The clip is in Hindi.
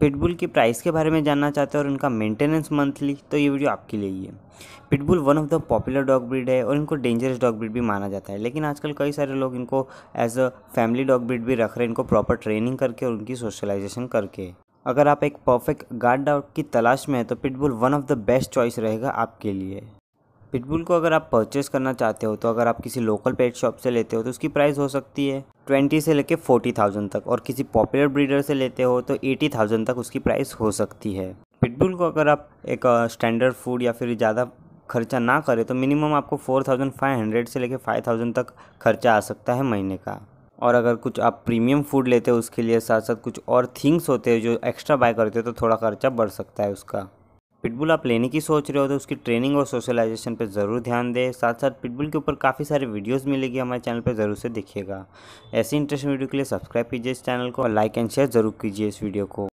पिटबुल की प्राइस के बारे में जानना चाहते हैं और इनका मेंटेनेंस मंथली तो ये वीडियो आपके लिए ही है pitbull one of the popular dog breed है और इनको डेंजरस डॉग ब्रीड भी माना जाता है लेकिन आजकल कई सारे लोग इनको as a family dog breed भी रख रहे हैं इनको प्रॉपर ट्रेनिंग करके और उनकी सोशलाइजेशन करके अगर आप एक परफेक्ट गार्ड डॉग की तलाश में हैं तो pitbull one of the best choice रहेगा आपके लिए पिटबुल को अगर आप परचेस करना चाहते हो तो अगर आप किसी लोकल पेट शॉप से लेते हो तो उसकी प्राइस हो सकती है ट्वेंटी से लेके फोर्टी थाउजेंड तक और किसी पॉपुलर ब्रीडर से लेते हो तो एटी थाउजेंड तक उसकी प्राइस हो सकती है पिटबुल को अगर आप एक स्टैंडर्ड फूड या फिर ज़्यादा खर्चा ना करें तो मिनिमम आपको फोर थाउजेंड फाइव हंड्रेड से लेके फाइव थाउजेंड तक खर्चा आ सकता है महीने का और अगर कुछ आप प्रीमियम फूड लेते हो उसके लिए साथ साथ कुछ और थिंग्स होते हैं जो एक्स्ट्रा बाय करते हो तो थोड़ा खर्चा बढ़ सकता है उसका पिटबुल आप लेने की सोच रहे हो तो उसकी ट्रेनिंग और सोशलाइजेशन पर ज़रूर ध्यान दें साथ साथ पिटबुल के ऊपर काफ़ी सारे वीडियोस मिलेगी हमारे चैनल पर ज़रूर से देखिएगा ऐसी इंटरेस्टिंग वीडियो के लिए सब्सक्राइब कीजिए इस चैनल को और लाइक एंड शेयर ज़रूर कीजिए इस वीडियो को